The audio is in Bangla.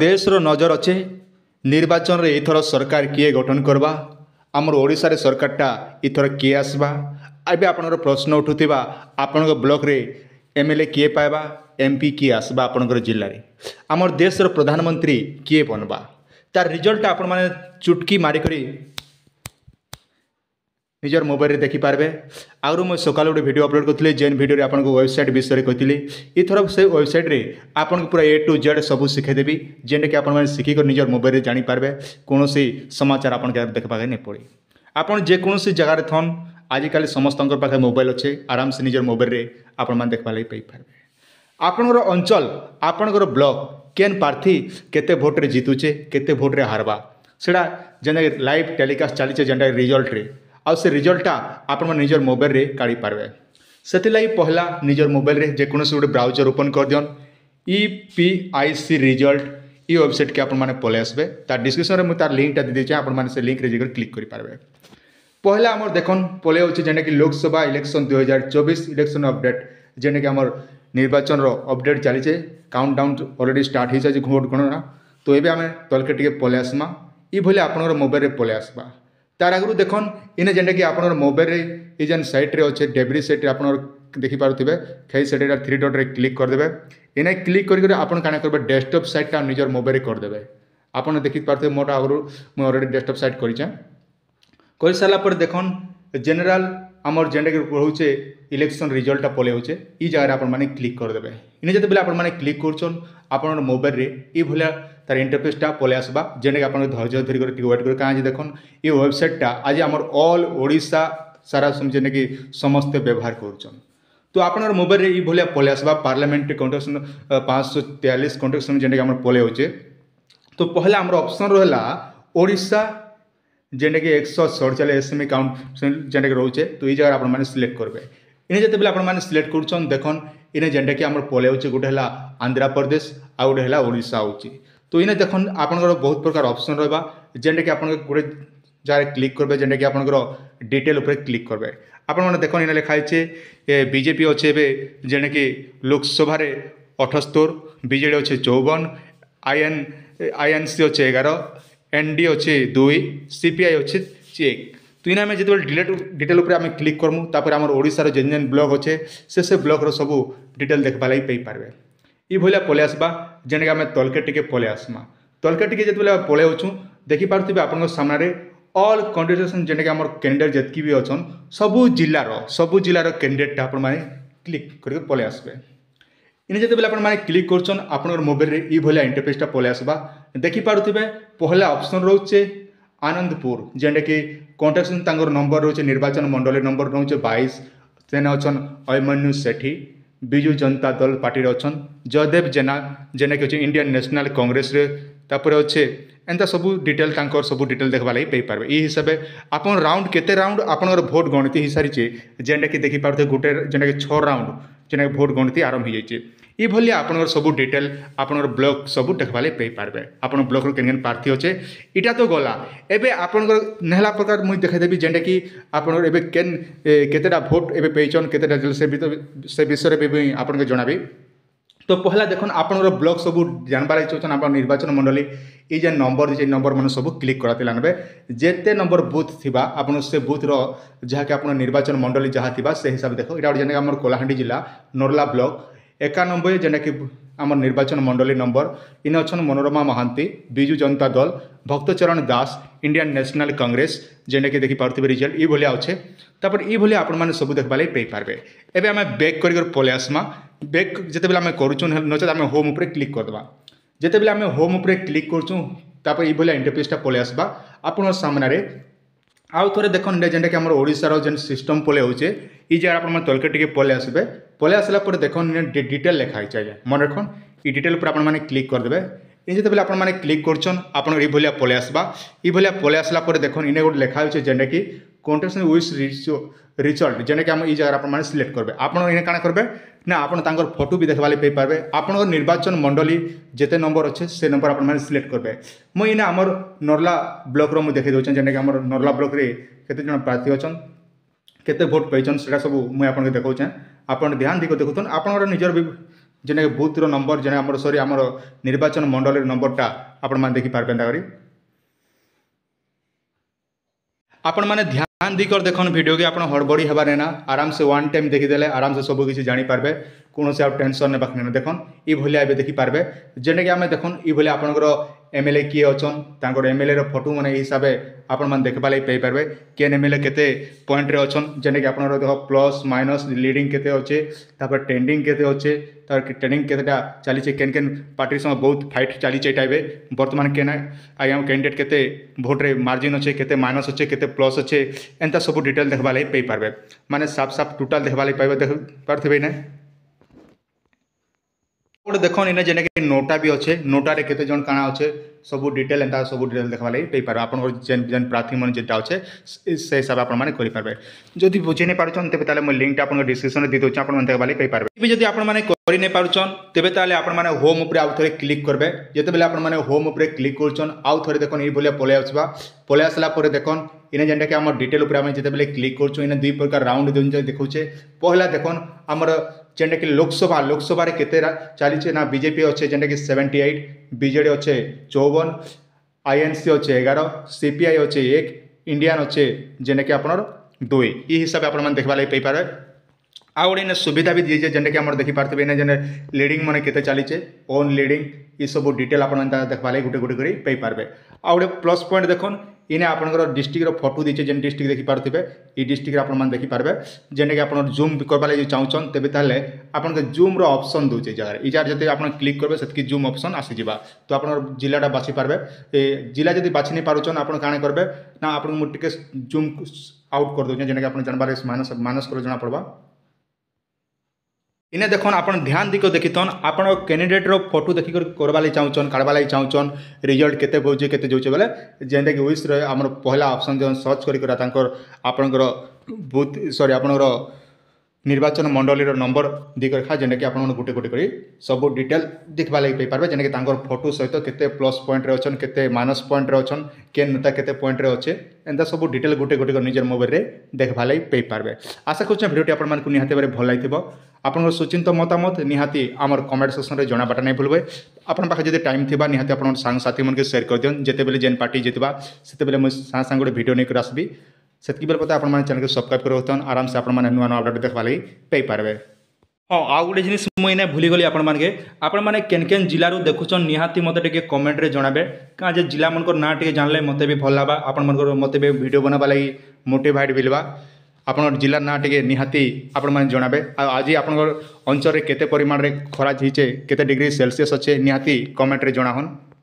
ଦେଶର ନଜର ଅଛେ ନିର୍ବାଚନରେ ଏଥର ସରକାର କିଏ ଗଠନ କରିବା ଆମର ଓଡ଼ିଶାରେ ସରକାରଟା ଏଥର କିଏ ଆସିବା ଏବେ ଆପଣଙ୍କର ପ୍ରଶ୍ନ ଉଠୁଥିବା ଆପଣଙ୍କ ବ୍ଲକରେ ଏମ୍ ଏଲ୍ ଏ କିଏ ପାଇବା ଏମ୍ ପି କିଏ ଆସିବା ଆପଣଙ୍କର ଜିଲ୍ଲାରେ ଆମର ଦେଶର ପ୍ରଧାନମନ୍ତ୍ରୀ କିଏ ବନବା ତାର ରିଜଲ୍ଟଟା ଆପଣମାନେ ଚୁଟକି ମାରିକରି ନିଜର ମୋବାଇଲରେ ଦେଖିପାରିବେ ଆହୁରି ମୁଁ ସକାଳୁ ଗୋଟେ ଭିଡ଼ିଓ ଅପଲୋଡ଼ କରିଥିଲି ଯେନ୍ ଭିଡ଼ିଓରେ ଆପଣଙ୍କୁ ୱେବସାଇଟ୍ ବିଷୟରେ କହିଥିଲି ଏଥର ସେ ୱେବସାଇଟ୍ରେ ଆପଣଙ୍କୁ ପୁରା ଏ ଟୁ ଜେଡ଼୍ ସବୁ ଶିଖେଇଦେବି ଯେନ୍ଟାକି ଆପଣମାନେ ଶିଖିକରି ନିଜର ମୋବାଇଲରେ ଜାଣିପାରିବେ କୌଣସି ସମାଚାର ଆପଣଙ୍କ ଦେଖିବାକୁ ନେଇ ପଡ଼େ ଆପଣ ଯେକୌଣସି ଜାଗାରେ ଥନ୍ ଆଜିକାଲି ସମସ୍ତଙ୍କର ପାଖରେ ମୋବାଇଲ ଅଛେ ଆରାମସେ ନିଜର ମୋବାଇଲରେ ଆପଣମାନେ ଦେଖିବାର ଲାଗି ପାଇପାରିବେ ଆପଣଙ୍କର ଅଞ୍ଚଳ ଆପଣଙ୍କର ବ୍ଲକ କେନ୍ ପ୍ରାର୍ଥୀ କେତେ ଭୋଟ୍ରେ ଜିତୁଛେ କେତେ ଭୋଟ୍ରେ ହାରବା ସେଇଟା ଯେନ୍ଟାକି ଲାଇଭ୍ ଟେଲିକାଷ୍ଟ ଚାଲିଛେ ଯେନ୍ଟାକି ରିଜଲ୍ଟରେ ଆଉ ସେ ରିଜଲ୍ଟଟା ଆପଣମାନେ ନିଜର ମୋବାଇଲରେ କାଢ଼ିପାରିବେ ସେଥିଲାଗି ପହିଲା ନିଜର ମୋବାଇଲରେ ଯେକୌଣସି ଗୋଟେ ବ୍ରାଉଜର ଓପନ୍ କରିଦିଅନ୍ ଇ ପି ଆଇ ସି ରିଜଲ୍ଟ ଇ ୱେବସାଇଟ୍କେ ଆପଣମାନେ ପଳେଇ ଆସିବେ ତାର ଡିସ୍କ୍ରିପ୍ସନ୍ରେ ମୁଁ ତାର ଲିଙ୍କଟା ଦେଇଦେଇଛି ଆପଣମାନେ ସେ ଲିଙ୍କ୍ରେ ଯାଇକରି କ୍ଲିକ୍ କରିପାରିବେ ପହିଲା ଆମର ଦେଖନ୍ ପଳେଇ ଆସୁଛି ଯେନ୍ଟାକି ଲୋକସଭା ଇଲେକ୍ସନ୍ ଦୁଇ ହଜାର ଚବିଶ ଇଲେକ୍ସନ୍ ଅପଡ଼େଟ୍ ଯେନ୍ଟାକି ଆମର ନିର୍ବାଚନର ଅପଡ଼େଟ୍ ଚାଲିଛେ କାଉଣ୍ଟ ଡାଉନ୍ ଅଲରେଡ଼ି ଷ୍ଟାର୍ଟ ହେଇସାରିଛି ଭୋଟ୍ ଗଣନା ତ ଏବେ ଆମେ ତଲକେ ଟିକେ ପଳେଇ ଆସମା ଏଇଭଳି ଆପଣଙ୍କର ମୋବାଇଲରେ ପଳେଇ ଆସବା তার আগুন দেখুন ইনে যেটাকি আপনার মোবাইলরে এই যেন সাইট্রে অছে ডেব্রি সাইট্রে আপনার দেখিপারে সেই সাইট্রে থ্রি ডট্রে ক্লিক করেদেবে এনে ক্লিক করি আপনার কাণ করবে ডেস্কটপ সাইটটা নিজের মোবাইলরে করেদেবে আপনার দেখিপারে মোটা আগর মু অলরেডি ডেস্কটপ সাইট করেছে করে সারা পরে দেখুন জেনেল ଆମର ଯେନ୍ଟାକି ରହୁଛେ ଇଲେକ୍ସନ୍ ରିଜଲ୍ଟଟା ପଳାଉଛେ ଇ ଜାଗାରେ ଆପଣମାନେ କ୍ଲିକ୍ କରିଦେବେ ଇନେ ଯେତେବେଳେ ଆପଣମାନେ କ୍ଲିକ୍ କରୁଛନ୍ ଆପଣଙ୍କର ମୋବାଇଲ୍ରେ ଏଇଭଳିଆ ତାର ଇଣ୍ଟରଫେସ୍ଟା ପଳାଇ ଆସିବା ଯେନ୍ଟାକି ଆପଣ ଧୈର୍ଯ୍ୟ ଧରିକରି ଟିକେ ୱେଟ୍ କରି କାଁ ଦେଖନ୍ ଏ ୱେବସାଇଟ୍ଟା ଆଜି ଆମର ଅଲ୍ ଓଡ଼ିଶା ସାରା ଯେନ୍ଟାକି ସମସ୍ତେ ବ୍ୟବହାର କରୁଛନ୍ তো আপনার মোবাইলে এইভাবে পলে আসবা পার্লামেন্টারি কন্ট্রাকশন পাঁচশো তেয়াল্লিশ কন্ট্রাকশন যেটাকি আমার পলে হচ্ছে তো পহলা আমার অপসন রহলা ওড়শা যেটাকি একশহ সড়চাশ এসএমই কাউন্ট যেটাকি রয়েছে তো এই জায়গায় আপনার সিলেক্ট করবে এনে যেতবে আপনার সিলেক্ট করছেন দেখুন এনে যেটাকি আমার পলে হচ্ছে গোটে হল আন্ধ্রপ্রদেশ আউ গোটে হল ওড়শা হচ্ছে তো এনে দেখুন আপনার বহুত প্রকার অপসন রহবা যেটাকি আপনার গোটে জায়গায় ক্লিক করবে যেটাকি আপনার ডিটেল উপরে ক্লিক করবে আপনার দেখুন এনে লেখা হয়েছে বিজেপি অছে এবে যেটাকি লোকসভার অঠস্তর বিজেডি অছে চৌবন আইএন আইএনসি অছে এগার ଏନ୍ଡି ଅଛି ଦୁଇ ସିପିଆଇ ଅଛି ଏକ ତୁଇନା ଆମେ ଯେତେବେଳେ ଡିଲେଟ୍ ଡିଟେଲ୍ ଉପରେ ଆମେ କ୍ଲିକ୍ କର୍ମୁ ତାପରେ ଆମର ଓଡ଼ିଶାର ଯେନ୍ ଯେନ୍ ବ୍ଲକ୍ ଅଛେ ସେ ସେ ବ୍ଲକ୍ର ସବୁ ଡିଟେଲ୍ ଦେଖ୍ବା ଲାଗି ପାଇପାରିବେ ଏଇଭଳିଆ ପଳେଇ ଆସ୍ବା ଯେନ୍ଟାକି ଆମେ ତଲ୍କେ ଟିକେ ପଳେଇ ଆସ୍ମା ତଲ୍କେ ଟିକେ ଯେତେବେଳେ ଆମେ ପଳେଇ ଅଛୁଁ ଦେଖିପାରୁଥିବେ ଆପଣଙ୍କ ସାମ୍ନାରେ ଅଲ୍ କଣ୍ଟିଟ୍ୟୁସନ୍ ଯେନ୍ଟାକି ଆମର କ୍ୟାଣ୍ଡିଡେଟ୍ ଯେତ୍କି ବି ଅଛନ୍ ସବୁ ଜିଲ୍ଲାର ସବୁ ଜିଲ୍ଲାର କ୍ୟାଣ୍ଡିଡେଟ୍ଟା ଆପଣମାନେ କ୍ଲିକ୍ କରିକି ପଳେଇ ଆସିବେ ଇନେ ଯେତେବେଳେ ଆପଣମାନେ କ୍ଲିକ୍ କରୁଛନ୍ ଆପଣଙ୍କର ମୋବାଇଲ୍ରେ ଏଇଭଳିଆ ଇଣ୍ଟରଫେସ୍ଟା ପଳେଇ ଆସିବା ଦେଖିପାରୁଥିବେ ପହିଲା ଅପସନ୍ ରହୁଛେ ଆନନ୍ଦପୁର ଯେନ୍ଟାକି କଣ୍ଟାକ୍ଟ ତାଙ୍କର ନମ୍ବର ରହୁଛେ ନିର୍ବାଚନ ମଣ୍ଡଳୀ ନମ୍ବର ରହୁଛେ ବାଇଶ ସେନେ ଅଛନ୍ ଅଭିମନ୍ୟୁ ସେଠୀ ବିଜୁ ଜନତା ଦଳ ପାର୍ଟିରେ ଅଛନ୍ ଜୟଦେବ ଜେନା ଯେନ୍ଟାକି ଅଛେ ଇଣ୍ଡିଆନ୍ ନ୍ୟାସନାଲ୍ କଂଗ୍ରେସରେ ତାପରେ ଅଛେ ଏନ୍ତା ସବୁ ଡିଟେଲ୍ ତାଙ୍କର ସବୁ ଡିଟେଲ୍ ଦେଖ୍ବା ଲାଗି ପାଇପାରିବେ ଏଇ ହିସାବରେ ଆପଣ ରାଉଣ୍ଡ କେତେ ରାଉଣ୍ଡ ଆପଣଙ୍କର ଭୋଟ ଗଣତି ହେଇସାରିଛେ ଯେନ୍ଟାକି ଦେଖିପାରୁଥିବେ ଗୋଟେ ଯେନ୍ଟାକି ଛଅ ରାଉଣ୍ଡ ଯେନ୍ଟାକି ଭୋଟ ଗଣତି ଆରମ୍ଭ ହେଇଯାଇଛି ଏଭଳି ଆପଣଙ୍କର ସବୁ ଡିଟେଲ୍ ଆପଣଙ୍କର ବ୍ଲକ୍ ସବୁ ଦେଖ୍ବାର୍ ଲାଗି ପାଇପାରିବେ ଆପଣ ବ୍ଲକ୍ର କେନ୍ କେନ୍ ପ୍ରାର୍ଥୀ ଅଛେ ଇଟା ତ ଗଲା ଏବେ ଆପଣଙ୍କର ନେହେଲା ପ୍ରକାର ମୁଇଁ ଦେଖେଇଦେବି ଯେନ୍ଟାକି ଆପଣଙ୍କର ଏବେ କେନ୍ କେତେଟା ଭୋଟ୍ ଏବେ ପାଇଛନ୍ କେତେଟା ସେ ସେ ବିଷୟରେ ବି ମୁଇଁ ଆପଣଙ୍କୁ ଜଣାବି ତ ପହିଲା ଦେଖନ୍ ଆପଣଙ୍କର ବ୍ଲକ୍ ସବୁ ଜାଣିବାର ଚାହୁଁଛନ୍ ଆପଣ ନିର୍ବାଚନ ମଣ୍ଡଳୀ এই যে নম্বর যে নম্বর মানে সব ক্লিক করাতে লাগবে যেতে নম্বর বুথ থিবা আপনার সে বুথর যাকে আপনার নির্বাচন মন্ডলী যা থিবা সে হিসাবে দেখো এটা যেটা আমার কোলাহান্ডি জেলা নরলা ব্লক একানব্বই যেটাকি আমার নির্বাচন মন্ডলী নম্বর ইনে অছন মনোরমা মহান্তি বিজু জনতা দল ভক্তচরণ দাস ইন্ডিয়ান ন্যাশনাল কংগ্রেস যেটাকি দেখিপারে রিজল্ট এইভাবে আছে তাপরে এইভাবে আপনার মানে সবু দেখবার লাগে পাইপারে এবার আমি বেক করি পলে আসমা বেক যেতবে আমি করছু নচেত আমি হোম উপরে ক্লিক করদেবা যেতবে আমি হোম উপরে ক্লিক করছু তাপরে এইভাবে ইন্টারফেসটা পলে আসবা আপনার সামনে આવ થોરે દેખન ને જેનટાકી આમર ઓડિશાર જેન સિસ્ટમ પલે હોઉછે ઈ જે આપણને તલકે ટીકે પલે આસબે પલે આસલા પર દેખન ને ડિટેલ લેખા ହେଇଛି ଆଜ୍ଞା ମନେ ରଖନ୍ ଇ ଡ଼ିଟେଲ୍ ଉପରେ ଆପଣମାନେ କ୍ଲିକ୍ କରିଦେବେ এই যেতবে আপনার ক্লিক করছেন আপনার এইভাবে পলে আসবা এইভাবে পলে আসলা পরে দেখুন ইনে গোটে লেখা হয়েছে যেটা কি কন্টেস্ট উইথ রিচল্ট যেটা কি আমি এই জায়গায় আপনার সিলেক্ট করবে আপনার ইনে কানা করবে ନା ଆପଣ ତାଙ୍କର ଫଟୋ ବି ଦେଖ୍ବାର୍ ଲାଗି ପାଇପାରବେ ଆପଣଙ୍କର ନିର୍ବାଚନ ମଣ୍ଡଳୀ ଯେତେ ନମ୍ବର ଅଛେ ସେ ନମ୍ବର ଆପଣମାନେ ସିଲେକ୍ଟ କରିବେ ମୁଇଁ ଇନେ ଆମର ନର୍ଲା ବ୍ଲକ୍ର ମୁଁ ଦେଖେଇ ଦେଉଛେଁ ଯେନ୍ଟାକି ଆମର ନର୍ଲା ବ୍ଲକ୍ରେ କେତେ ଜଣ ପ୍ରାର୍ଥୀ ଅଛନ୍ କେତେ ଭୋଟ୍ ପାଇଛନ୍ ସେଟା ସବୁ ମୁଇଁ ଆପଣଙ୍କୁ ଦେଖଉଛେଁ ଆପଣ ଧ୍ୟାନ ଦେଇକି ଦେଖୁଛନ୍ ଆପଣଙ୍କର ନିଜର ବି ଯେନ୍ଟାକି ବୁଥ୍ର ନମ୍ବର ଯେନ୍ ଆମର ସରି ଆମର ନିର୍ବାଚନ ମଣ୍ଡଳୀର ନମ୍ବରଟା ଆପଣମାନେ ଦେଖିପାରବେ ଏନ୍ତା କରି ଆପଣମାନେ ଧ୍ୟାନ ध्यान देकर देखन भिडियो के आप हड़बड़ी हेबारे ना आराम से वन टाइम देखीदे आराम से सब किसी जापर କୌଣସି ଆଉ ଟେନସନ୍ ନେବାକୁ ନାହିଁ ଦେଖନ୍ ଏଇଭଳିଆ ଏବେ ଦେଖିପାରିବେ ଯେନ୍ଟାକି ଆମେ ଦେଖନ୍ ଏଇଭଳି ଆପଣଙ୍କର ଏମ୍ ଏଲ୍ ଏ କିଏ ଅଛନ୍ ତାଙ୍କର ଏମ୍ ଏଲ୍ ଏର ଫଟୋ ମାନେ ଏଇ ହିସାବେ ଆପଣମାନେ ଦେଖିବା ଲାଗି ପାଇପାରିବେ କେନ୍ ଏମ୍ ଏଲ୍ ଏ କେତେ ପଏଣ୍ଟରେ ଅଛନ୍ ଯେନ୍ଟାକି ଆପଣଙ୍କର ଦେଖ ପ୍ଲସ୍ ମାଇନସ୍ ଲିଡ଼ିଂ କେତେ ଅଛେ ତାପରେ ଟ୍ରେଣ୍ଡିଂ କେତେ ଅଛେ ତାପରେ ଟ୍ରେଣ୍ଡିଂ କେତେଟା ଚାଲିଛେ କେନ୍ କେନ୍ ପାର୍ଟି ସହ ବହୁତ ଫାଇଟ୍ ଚାଲିଛେ ଏଇଟା ଏବେ ବର୍ତ୍ତମାନ କେନ୍ ଆଜ୍ଞା କ୍ୟାଣ୍ଡିଡେଟ୍ କେତେ ଭୋଟ୍ରେ ମାର୍ଜିନ୍ ଅଛେ କେତେ ମାଇନସ୍ ଅଛେ କେତେ ପ୍ଲସ୍ ଅଛେ ଏନ୍ତା ସବୁ ଡିଟେଲ୍ ଦେଖିବା ଲାଗି ପାଇପାରିବେ ମାନେ ସାଫ୍ ସାଫ୍ ଟୋଟାଲ୍ ଦେଖିବା ଲାଗି ପାଇବେ ଦେଖି ପାରୁଥିବେ ନା ଗୋଟେ ଦେଖନ୍ ଇନେ ଯେନ୍ଟାକି ନୋଟା ବି ଅଛେ ନୋଟାରେ କେତେ ଜଣ କାଣା ଅଛେ ସବୁ ଡିଟେଲ ଏନ୍ତା ସବୁ ଡିଟେଲ ଦେଖ୍ବା ଲାଗି ପାଇପାର୍ବେ ଆପଣଙ୍କର ଯେନ୍ ଯେନ୍ ପ୍ରାର୍ଥୀମାନେ ଯେନ୍ଟା ଅଛେ ସେ ହିସାବରେ ଆପଣମାନେ କରିପାର୍ବେ ଯଦି ବୁଝି ନାଇଁ ପାରୁଛନ୍ ତେବେ ତାହେଲେ ମୁଁ ଲିଙ୍କଟା ଆପଣଙ୍କ ଡିସ୍କ୍ରିପ୍ସନ୍ରେ ଦେଇ ଦେଉଛି ଆପଣମାନେ ଦେଖ୍ବା ଲାଗି ପାଇପାର୍ବେ ଏବେ ଯଦି ଆପଣମାନେ କରି ନାଇଁ ପାରୁଛନ୍ ତେବେ ତାହେଲେ ଆପଣମାନେ ହୋମ୍ ଉପରେ ଆଉ ଥରେ କ୍ଲିକ୍ କରବେ ଯେତେବେଳେ ଆପଣମାନେ ହୋମ୍ ଉପରେ କ୍ଲିକ୍ କରୁଛନ୍ ଆଉ ଥରେ ଦେଖନ୍ ଏଇଭଳିଆ ପଳେଇ ଆସୁବା ପଳେଇ ଆସିଲା ପରେ ଦେଖନ୍ ইনে যেটাকে আমার ডিটেল উপরে আমি যেতবে ক্লিক করছো ইনে দুই প্রকার রাউন্ড দেখছে পহলা দেখুন আমার ଯେନ୍ଟାକି ଲୋକସଭା ଲୋକସଭାରେ କେତେ ଚାଲିଛେ ନା ବିଜେପି ଅଛେ ଯେନ୍ଟାକି ସେଭେଣ୍ଟି ଏଇଟ୍ ବିଜେଡ଼ି ଅଛେ ଚଉବନ ଆଇଏନ୍ସି ଅଛେ ଏଗାର ସିପିଆଇ ଅଛେ ଏକ ଇଣ୍ଡିଆନ୍ ଅଛେ ଯେନ୍ଟାକି ଆପଣର ଦୁଇ ଇ ହିସାବରେ ଆପଣମାନେ ଦେଖିବା ଲାଗି ପାଇପାରିବେ ଆଉ ଗୋଟେ ଏଇନେ ସୁବିଧା ବି ଦିଆଯାଏ ଯେନ୍ଟାକି ଆମର ଦେଖିପାରୁଥିବେ ଏଇନେ ଯେନ୍ ଲିଡ଼ିଂ ମାନେ କେତେ ଚାଲିଛେ ଓନ୍ ଲିଡ଼ିଂ ଏସବୁ ଡିଟେଲ୍ ଆପଣମାନେ ଦେଖିବା ଲାଗି ଗୋଟେ ଗୋଟେ କରି ପାଇପାରିବେ ଆଉ ଗୋଟେ ପ୍ଲସ୍ ପଏଣ୍ଟ ଦେଖୁନ୍ এনে আপনার ডিস্ট্রিক্টর ফটো দিয়েছে যে ডিস্ট্রিক্ট দেখিপারে এই ডিস্ট্রিক্টরে আপনার দেখিপারে যেটাকি আপনার জুম করবার লাগে চাহুন তবে তাহলে আপনাকে জুম্র অপশন দেছে এই জায়গায় এই জায়গায় যদি আপনার ক্লিক করবে সেতকি জুম অপশন আসি যা তো আপনার জেলাটা বাছি পারবে জেলা যদি বাছি নিয়ে পারুছন আপনার কাণ করবে না আপনার টিকে জুম আউট করে দেছেন যেটাকি আপনার জানবার মাইনস মাইনস করে জনা পড়বা ইনে দেখুন আপনার ধ্যান দিকে দেখিথন আপনার ক্যান্ডিডেটর ফটো দেখি করবার লাগে চাহুছন কাড়বার লাগে চাহুছন রিজল্ট কেতে বলছে কেতে যাচ্ছে বেলে যেটাকি ওইসরে আমার পহলা অপসন যে সর্চ করি তাঁর আপনার বুথ সরি আপনার নির্বাচন মন্ডলীর নম্বর দিগরেখা যেটাকি আপনার গোটে গোটে করে সব ডিটেল দেখবার লাগে পাইপারে যেটাকি তাঁর ফটো সহ কেতে প্লস পয়েন্টরে অছন কেতে মাইনস পয়েন্টরে অছন কে নেতা কেতে পয়েন্টরে অছে এটা সব ডিটেল গোটে গোটে করে নিজের মোবাইলে দেখবার লাগে পাইপারে আশা করছি ভিডিওটি আপনার নিহতি ভাবে ভাল লাগি আপনার সুচিন্ত মতামত নিহতি আমার কমেন্ট সেকশনে জনাবাটা নাই ভুলবে আপনার পাখে যদি টাইম থাকা নিহতি আপনার সাংসাথী মানুষ সেয়ার করে দিও যেতবে যে পার্টি জিতবা সেতবে মুই সাংগে ভিডিও নিয়ে আসবি ସେତିକି ବେଳେ ପତେ ଆପଣମାନେ ଚ୍ୟାନେଲ୍କୁ ସବସ୍କ୍ରାଇବ୍ କରି ରଖୁନ୍ ଆରାମସେ ଆପଣମାନେ ନୂଆ ନୂଆ ଅପଡ଼େଟ୍ ଦେଖ୍ବା ଲାଗି ପାଇପାରିବେ ହଁ ଆଉ ଗୋଟେ ଜିନିଷ ମୁଁ ଏଇନେ ଭୁଲିଗଲି ଆପଣମାନେ ଆପଣମାନେ କେନ୍ କେନ୍ ଜିଲ୍ଲାରୁ ଦେଖୁଛନ୍ ନିହାତି ମୋତେ ଟିକେ କମେଣ୍ଟରେ ଜଣାବେ କାଁ ଯେ ଜିଲ୍ଲାମାନଙ୍କର ନାଁ ଟିକେ ଜାଣିଲେ ମୋତେ ବି ଭଲ ଲାଗ୍ବା ଆପଣମାନଙ୍କର ମୋତେ ବି ଭିଡ଼ିଓ ବନାବା ଲାଗି ମୋଟିଭାଇଟ୍ ମିଲ୍ବା ଆପଣଙ୍କର ଜିଲ୍ଲାର ନାଁ ଟିକେ ନିହାତି ଆପଣମାନେ ଜଣାବେ ଆଉ ଆଜି ଆପଣଙ୍କର ଅଞ୍ଚଳରେ କେତେ ପରିମାଣରେ ଖରା ହେଇଛେ କେତେ ଡିଗ୍ରୀ ସେଲସିୟସ୍ ଅଛେ ନିହାତି କମେଣ୍ଟରେ ଜଣାହନ୍